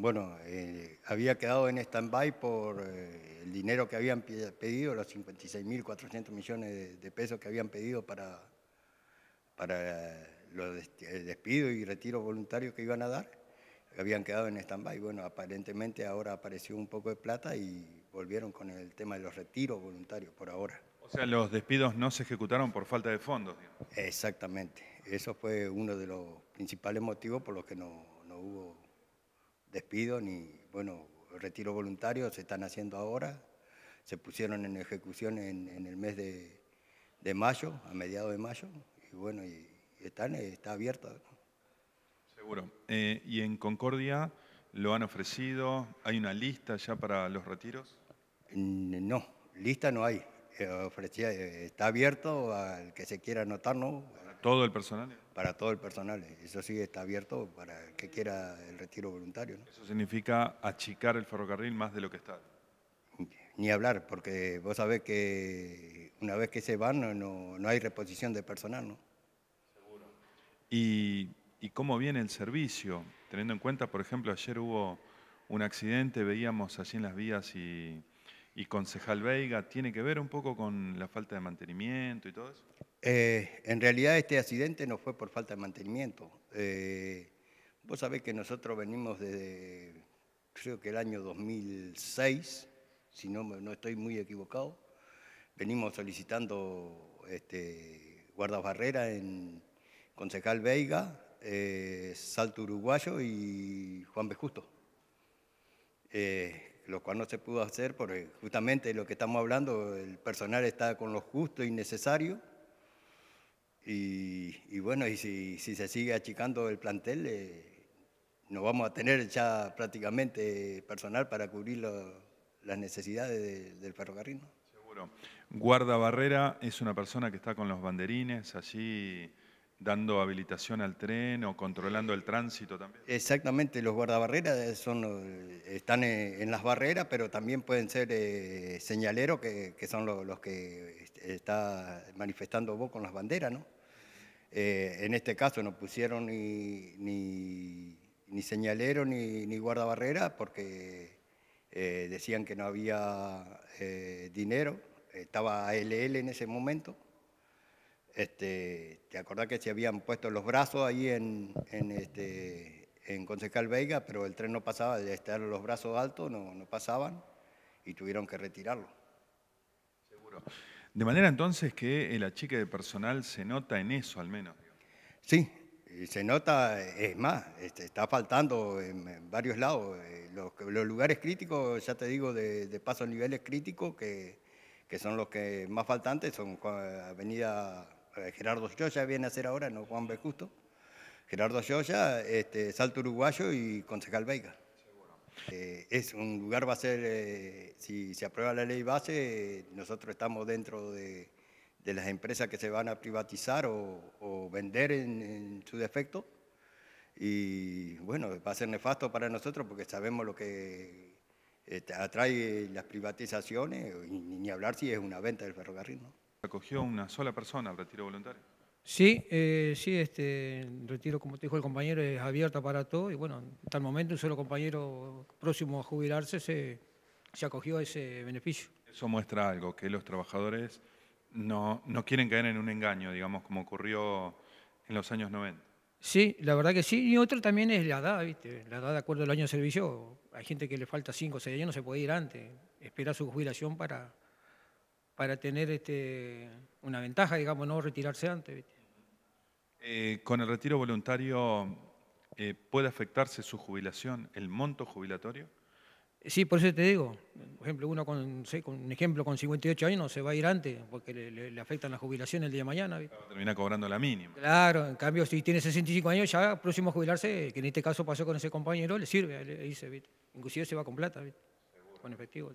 bueno, eh, había quedado en stand-by por eh, el dinero que habían pedido, los 56.400 millones de, pesos que habían pedido para, para los, el despido y retiro voluntario que iban a dar, habían quedado en stand-by. Bueno, aparentemente ahora apareció un poco de plata y volvieron con el tema de los retiros voluntarios por ahora. O sea, los despidos no se ejecutaron por falta de fondos. Exactamente. Eso fue uno de los principales motivos por los que no, no hubo despido ni, bueno, retiro voluntario se están haciendo ahora. Se pusieron en ejecución en, el mes de, mayo, a mediados de mayo, y bueno, y, están, está abierto. Seguro. Eh, ¿Y en Concordia lo han ofrecido? ¿Hay una lista ya para los retiros? No, lista no hay. Eh, ofrecía, eh, está abierto al que se quiera anotar, ¿no? todo el personal. Para todo el personal. Eso sí está abierto para el que quiera el retiro voluntario. Eso significa achicar el ferrocarril más de lo que está. Ni hablar, porque vos sabés que una vez que se van no, hay reposición de personal, ¿no? Seguro. Y, cómo viene el servicio? Teniendo en cuenta, por ejemplo, ayer hubo un accidente, veíamos allí en las vías y, y concejal Veiga, ¿tiene que ver un poco con la falta de mantenimiento y todo eso? Eh, en realidad este accidente no fue por falta de mantenimiento. Eh, vos sabés que nosotros venimos desde, creo que el año 2006, si no, no estoy muy equivocado, venimos solicitando este, guardabarrera en Concejal Veiga, eh, Salto Uruguayo y Juan B. Justo. lo cual no se pudo hacer porque justamente lo que estamos hablando, el personal está con lo justo y necesario y, bueno, y si, se sigue achicando el plantel, eh, no vamos a tener ya prácticamente personal para cubrir las necesidades del ferrocarril. Seguro. Guarda Barrera es una persona que está con los banderines allí dando habilitación al tren o controlando el tránsito también. Exactamente, los guardabarreras son, eh, están eh, en, las barreras, pero también pueden ser señaleros, que, son los que este, está manifestando vos con las banderas, ¿no? Eh, en este caso no pusieron ni, señalero ni, ni, guardabarrera porque eh, decían que no había eh, dinero. Estaba LL en ese momento. Este, ¿Te acordás que se habían puesto los brazos ahí en, este, en, Concejal Veiga, pero el tren no pasaba, de estar los brazos altos no, no pasaban y tuvieron que retirarlo? De manera entonces que el achique de personal se nota en eso al menos. Sí, se nota, es más, este, está faltando en varios lados. Eh, los, lugares críticos, ya te digo, de, paso a niveles críticos, que, que, son los que más faltantes, son Avenida eh, Gerardo Lloya, viene a ser ahora, no Juan B. Justo. Gerardo Lloya, este, Salto Uruguayo y Concejal Veiga. Eh, es un lugar, va a ser, eh, si se aprueba la ley base, nosotros estamos dentro de, las empresas que se van a privatizar o, vender en, su defecto. Y bueno, va a ser nefasto para nosotros porque sabemos lo que este, atrae las privatizaciones, y, ni hablar si es una venta del ferrocarril. ¿no? ¿Acogió una sola persona al retiro voluntario? Sí, eh, sí, este, retiro, como te dijo el compañero, es abierta para todo y bueno, en tal momento un solo compañero próximo a jubilarse se, se acogió a ese beneficio. Eso muestra algo, que los trabajadores no, no quieren caer en un engaño, digamos, como ocurrió en los años 90. Sí, la verdad que sí. Y otra también es la edad, ¿viste? La edad de acuerdo al año de servicio. Hay gente que le falta 5 o 6 años, no se puede ir antes. Espera su jubilación para, para tener este, una ventaja, digamos, no retirarse antes, ¿viste? Eh, con el retiro voluntario eh, puede afectarse su jubilación, el monto jubilatorio? Sí, por eso te digo. Por ejemplo, uno con, un ejemplo con 58 años no se va a ir antes porque le, afectan la jubilación el día de mañana. Termina cobrando la mínima. Claro, en cambio, si tiene 65 años, ya próximo a jubilarse, que en este caso pasó con ese compañero, le sirve, le dice, Inclusive se va con plata, con efectivo.